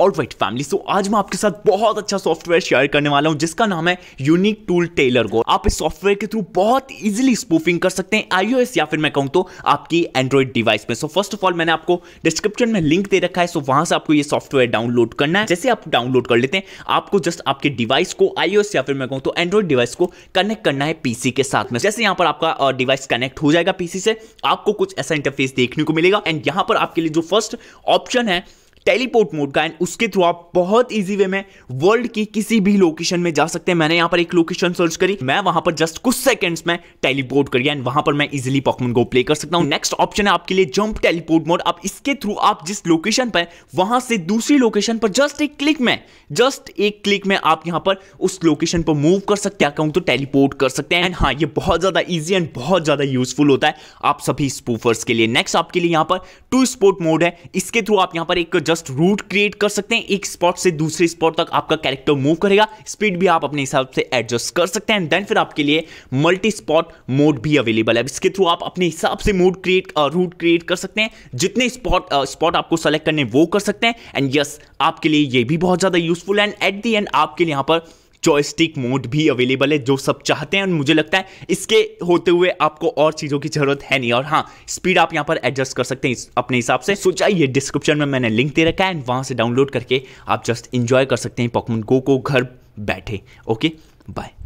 और white family so आज मैं आपके साथ बहुत अच्छा सॉफ्टवेयर शेयर करने वाला हूं जिसका नाम है यूनिक टूल टेलर गो आप इस सॉफ्टवेयर के थ्रू बहुत इजीली स्पूफिंग कर सकते हैं आईओएस या फिर मैं कहूं तो आपकी एंड्रॉइड डिवाइस में सो फर्स्ट ऑफ ऑल मैंने आपको डिस्क्रिप्शन में लिंक दे रखा है सो so, वहां से आपको ये सॉफ्टवेयर डाउनलोड करना है जैसे आप डाउनलोड कर लेते हैं आपको जस्ट आपके डिवाइस को आईओएस या फिर मैं कहूं तो एंड्रॉइड डिवाइस को कनेक्ट करना है पीसी के साथ में जैसे यहाँ पर आपका डिवाइस कनेक्ट हो जाएगा पीसी से आपको कुछ ऐसा इंटरफेस देखने को मिलेगा एंड यहाँ पर आपके लिए जो फर्स्ट ऑप्शन है टेलीपोर्ट मोड का एंड उसके थ्रू आप बहुत इजी वे में वर्ल्ड की किसी भी लोकेशन में जा सकते हैं मैंने यहाँ पर एक लोकेशन सर्च करी मैं वहां पर जस्ट कुछ सेकंड्स में टेलीपोर्ट कर गया एंड वहां पर मैं इजिली पॉकमन गो प्ले कर सकता हूँ नेक्स्ट ऑप्शन है आपके लिए जंप टेलीपोर्ट मोड आप इसके थ्रू आप जिस लोकेशन पर वहां से दूसरी लोकेशन पर जस्ट एक क्लिक में जस्ट एक क्लिक में आप यहाँ पर उस लोकेशन पर मूव कर सकते हैं कहूँ तो टेलीपोर्ट कर सकते हैं एंड हाँ ये बहुत ज्यादा ईजी एंड बहुत ज्यादा यूजफुल होता है आप सभी स्पूफर्स के लिए नेक्स्ट आपके लिए यहाँ पर टू स्पोर्ट मोड है इसके थ्रू आप यहाँ पर एक जस्ट जस्ट रूट क्रिएट कर सकते हैं एक स्पॉट से दूसरे स्पॉट तक आपका कैरेक्टर मूव करेगा स्पीड भी आप अपने हिसाब से एडजस्ट कर सकते हैं देन फिर आपके लिए मल्टी स्पॉट मोड भी अवेलेबल है इसके थ्रू आप अपने हिसाब से मोड क्रिएट रूट क्रिएट कर सकते हैं जितने स्पॉट स्पॉट आपको सेलेक्ट करने वो कर सकते हैं एंड यस yes, आपके लिए ये भी बहुत ज़्यादा useful and at the end आपके लिए यहाँ पर जॉयस्टिक मोड भी अवेलेबल है जो सब चाहते हैं और मुझे लगता है इसके होते हुए आपको और चीज़ों की ज़रूरत है नहीं और हाँ स्पीड आप यहाँ पर एडजस्ट कर सकते हैं अपने हिसाब से सो जाइए डिस्क्रिप्शन में मैंने लिंक दे रखा है एंड वहाँ से डाउनलोड करके आप जस्ट इंजॉय कर सकते हैं पॉकमन गो को घर बैठे ओके बाय